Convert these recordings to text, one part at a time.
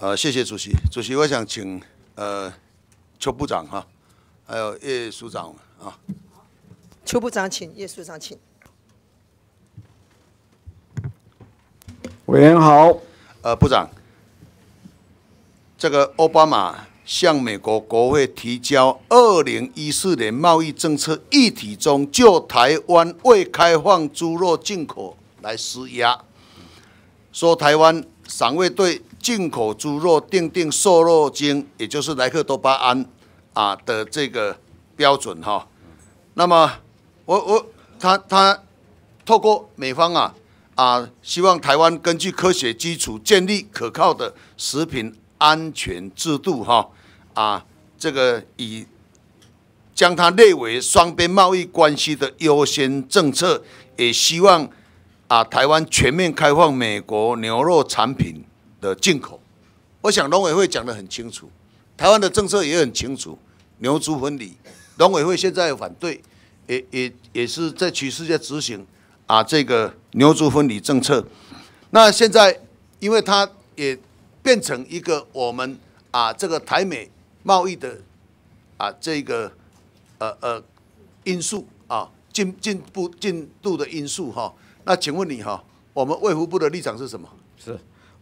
呃，谢谢主席。主席，我想请呃邱部长哈，还有叶署长啊。邱部长，请叶署长请。委员好。呃，部长，这个奥巴马向美国国会提交二零一四年贸易政策议题中，就台湾未开放猪肉进口来施压，说台湾尚未对。进口猪肉定定瘦肉精，也就是莱克多巴胺啊的这个标准哈。那么我我他他透过美方啊啊，希望台湾根据科学基础建立可靠的食品安全制度哈啊，这个以将它列为双边贸易关系的优先政策，也希望啊台湾全面开放美国牛肉产品。的进口，我想农委会讲的很清楚，台湾的政策也很清楚，牛猪分离，农委会现在反对，也也也是在全世界执行啊这个牛猪分离政策，那现在因为它也变成一个我们啊这个台美贸易的啊这个呃呃因素啊进进步进度的因素哈，那请问你哈，我们卫福部的立场是什么？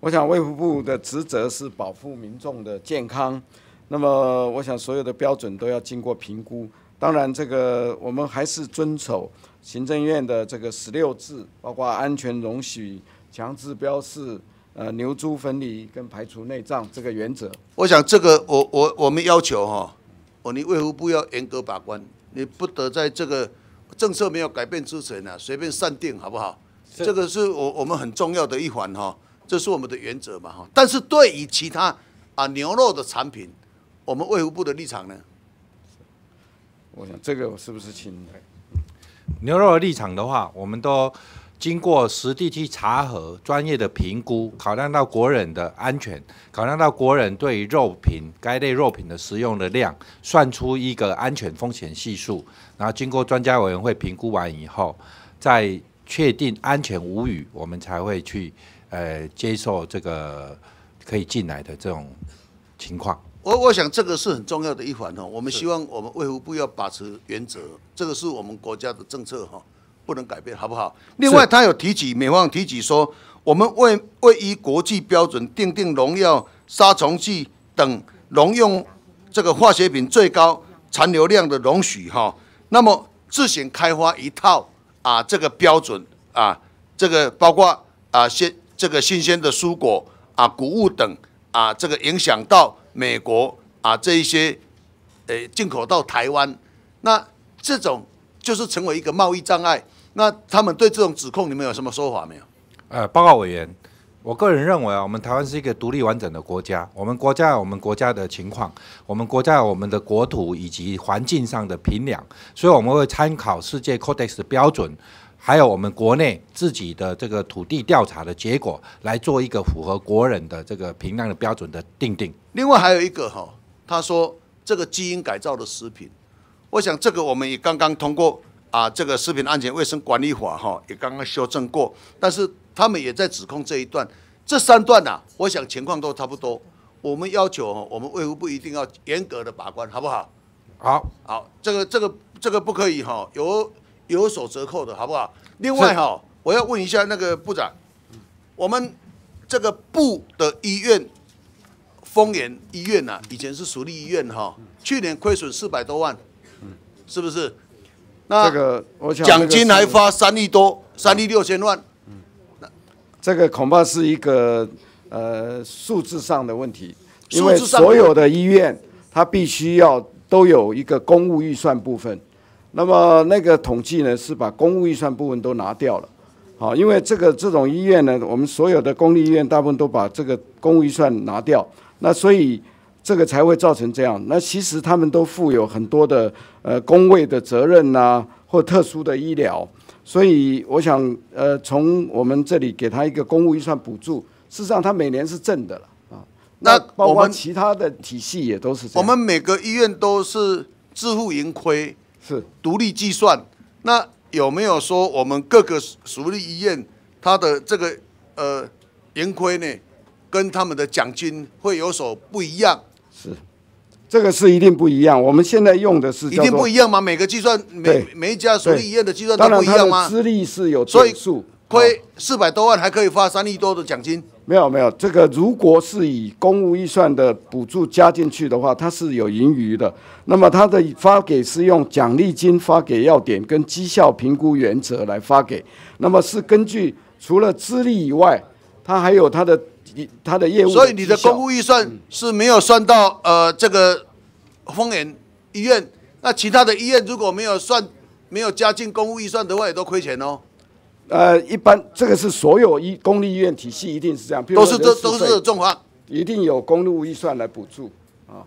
我想卫福部的职责是保护民众的健康，那么我想所有的标准都要经过评估。当然，这个我们还是遵守行政院的这个十六字，包括安全容许、强制标示、呃牛猪分离跟排除内脏这个原则。我想这个我我我们要求哈，我你卫福部要严格把关，你不得在这个政策没有改变之前呢随便擅定，好不好？这个是我我们很重要的一环哈。这是我们的原则嘛，哈！但是对于其他啊牛肉的产品，我们卫护部的立场呢？我想这个是不是清的？牛肉的立场的话，我们都经过实地去查核、专业的评估，考量到国人的安全，考量到国人对于肉品该类肉品的食用的量，算出一个安全风险系数，然后经过专家委员会评估完以后，再确定安全无虞，我们才会去。呃，接受这个可以进来的这种情况，我我想这个是很重要的一环哦。我们希望我们卫福部要把持原则，这个是我们国家的政策哈，不能改变，好不好？另外，他有提及美方提及说，我们为为依国际标准定定农药、杀虫剂等农用这个化学品最高残留量的容许哈，那么自行开发一套啊这个标准啊，这个包括啊先。这个新鲜的蔬果啊、谷物等啊，这个影响到美国啊这一些，呃，进口到台湾，那这种就是成为一个贸易障碍。那他们对这种指控，你们有什么说法没有？呃，报告委员，我个人认为啊，我们台湾是一个独立完整的国家。我们国家有我们国家的情况，我们国家有我们的国土以及环境上的评量，所以我们会参考世界 Codex 的标准。还有我们国内自己的这个土地调查的结果，来做一个符合国人的这个评量的标准的定定。另外还有一个哈，他说这个基因改造的食品，我想这个我们也刚刚通过啊，这个食品安全卫生管理法哈也刚刚修正过，但是他们也在指控这一段，这三段呐，我想情况都差不多。我们要求我们卫福部一定要严格的把关，好不好？好好，这个这个这个不可以哈，有。有所折扣的，好不好？另外哈，我要问一下那个部长，我们这个部的医院，丰源医院呐，以前是属立医院哈，去年亏损四百多万，是不是？那个奖金还发三亿多，三亿六千万。那这个恐怕是一个呃数字上的问题，因为所有的医院它必须要都有一个公务预算部分。那么那个统计呢，是把公务预算部分都拿掉了，好，因为这个这种医院呢，我们所有的公立医院大部分都把这个公务预算拿掉，那所以这个才会造成这样。那其实他们都负有很多的呃工位的责任呐，或特殊的医疗，所以我想呃从我们这里给他一个公务预算补助，事实上他每年是挣的了啊。那包括其他的体系也都是这样，我们每个医院都是自负盈亏。是独立计算，那有没有说我们各个属立医院它的这个呃盈亏呢？跟他们的奖金会有所不一样？是，这个是一定不一样。我们现在用的是一定不一样吗？每个计算每每一家属立医院的计算都不一样吗？资历是有数。亏四百多万，还可以发三亿多的奖金？没有，没有。这个如果是以公务预算的补助加进去的话，它是有盈余的。那么它的发给是用奖励金发给要点跟绩效评估原则来发给。那么是根据除了资历以外，他还有他的他的业务。所以你的公务预算是没有算到呃这个丰原医院，那其他的医院如果没有算没有加进公务预算的话，也都亏钱哦。呃，一般这个是所有医公立医院体系一定是这样，都是这都是正方，一定有公路预算来补助啊。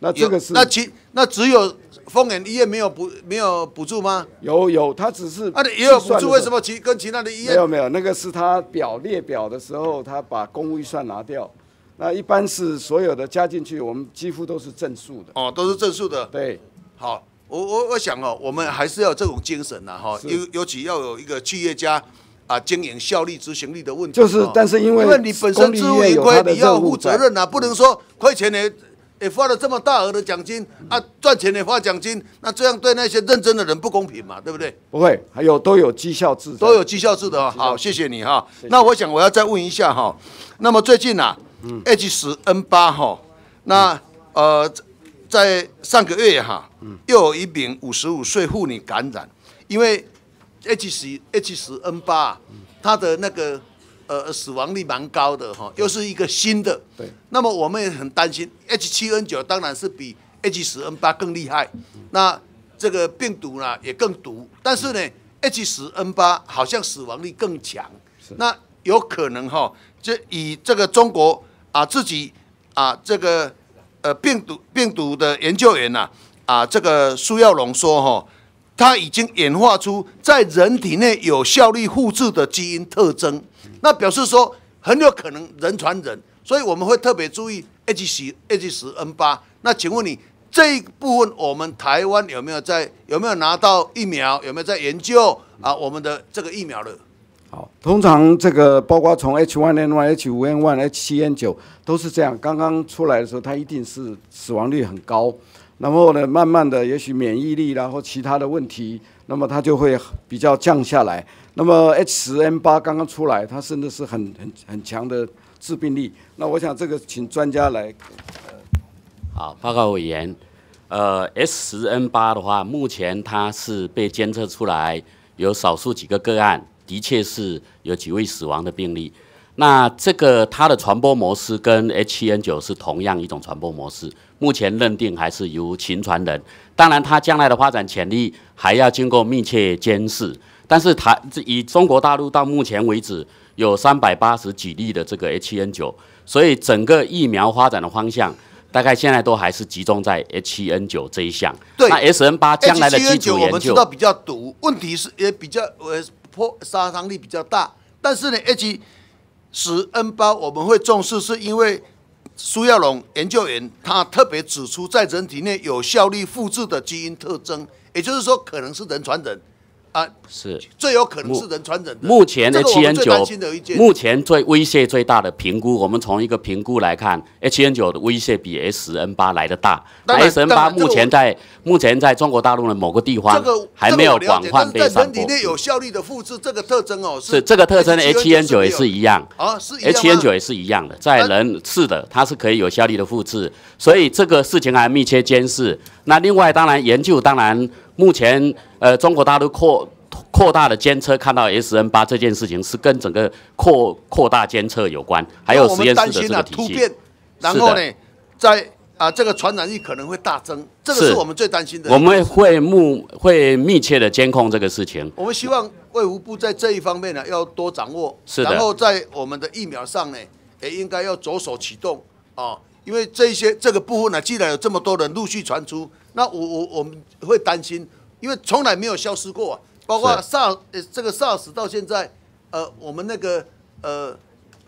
那这个是那其那只有丰原医院没有补没有补助吗？有有，他只是那也有补助，为什么其跟其他的医院没有没有？那个是他表列表的时候，他把公务预算拿掉。那一般是所有的加进去，我们几乎都是正数的。哦，都是正数的，对，好。我我我想哦，我们还是要这种精神呐，哈，尤尤其要有一个企业家啊，经营效率、执行力的问题。就是，但是因为因为你本身是违盈亏，你要负责任呐，不能说亏钱呢，也发了这么大额的奖金，啊，赚钱也发奖金，那这样对那些认真的人不公平嘛，对不对？不会，还有都有绩效制，都有绩效制的。好，谢谢你哈。那我想我要再问一下哈，那么最近呐，H 十 N 八哈，那呃。在上个月哈，又有一名五十五岁妇女感染，因为 H 十 H 十 N 八，它的那个呃死亡率蛮高的哈，又是一个新的。对。那么我们也很担心，H 七 N 九当然是比 H 十 N 八更厉害，那这个病毒呢也更毒，但是呢 H 十 N 八好像死亡率更强，那有可能哈，这以这个中国啊自己啊这个。呃，病毒病毒的研究员呐，啊，这个苏耀龙说，哈，他已经演化出在人体内有效率复制的基因特征，那表示说很有可能人传人，所以我们会特别注意 H 十 H 十 N 八。那请问你这一部分，我们台湾有没有在有没有拿到疫苗？有没有在研究啊？我们的这个疫苗的？好，通常这个包括从 H1N1、H5N1、H7N9 都是这样。刚刚出来的时候，它一定是死亡率很高。然后呢，慢慢的，也许免疫力，然后其他的问题，那么它就会比较降下来。那么 H10N8 刚刚出来，它甚至是很很很强的致病力。那我想这个请专家来。好，报告委员。呃，H10N8 的话，目前它是被监测出来有少数几个个案。的确是有几位死亡的病例，那这个它的传播模式跟 H N 九是同样一种传播模式，目前认定还是由禽传人。当然，它将来的发展潜力还要经过密切监视。但是，它以中国大陆到目前为止有三百八十几例的这个 H N 九，所以整个疫苗发展的方向，大概现在都还是集中在 H N 九这一项。对，S N 八将来的基础研究，我们知道比较毒，问题是也比较呃。破杀伤力比较大，但是呢，H 十 N 八我们会重视，是因为苏耀龙研究员他特别指出，在人体内有效率复制的基因特征，也就是说，可能是人传人。啊，是，最有可能是人传人。目前的七 n 九，目前最威胁最大的评估，我们从一个评估来看，h n 九的威胁比 S N 八来的大。SN 八目前在目前在中国大陆的某个地方，这个还没有广泛被传播。人体内有效率的复制，这个特征哦，是这个特征，h n 九也是一样啊，是，n 九也是一样的，在人是的，它是可以有效率的复制，所以这个事情还密切监视。那另外，当然研究，当然。目前，呃，中国大陆扩扩大的监测，看到 S N 八这件事情是跟整个扩扩大监测有关，还有实验室的这个突变，然后呢，在啊这个传染力可能会大增，这个是我们最担心的。我们会目会密切的监控这个事情，我们希望卫福部在这一方面呢要多掌握，然后在我们的疫苗上呢也应该要着手启动啊。因为这一些这个部分呢，既然有这么多人陆续传出，那我我我们会担心，因为从来没有消失过啊。包括 SARS 这个 SARS 到现在，呃，我们那个呃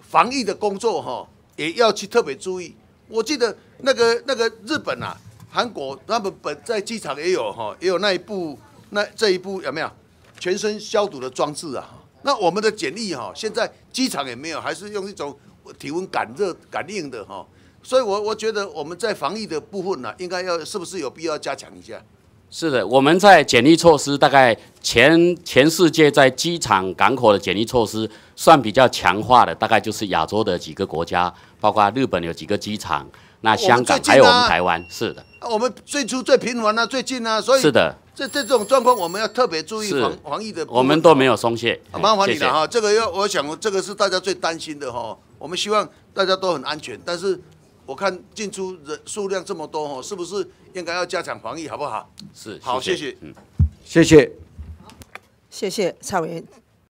防疫的工作哈，也要去特别注意。我记得那个那个日本啊、韩国，他们本在机场也有哈，也有那一部那这一部有没有全身消毒的装置啊？那我们的简历哈，现在机场也没有，还是用一种体温感热感应的哈。所以，我我觉得我们在防疫的部分呢，应该要是不是有必要加强一下？是的，我们在检疫措施，大概全全世界在机场、港口的检疫措施算比较强化的，大概就是亚洲的几个国家，包括日本有几个机场，那香港还有我们台湾，是的。我们最初最频繁啊、最近呢，所以是的。这这种状况，我们要特别注意防防疫的。我们都没有松懈，麻烦你了哈。这个要我想，这个是大家最担心的哈。我们希望大家都很安全，但是。我看进出人数量这么多，哦，是不是应该要加强防疫，好不好？是，好，谢谢，嗯，谢谢，好，谢谢蔡委员。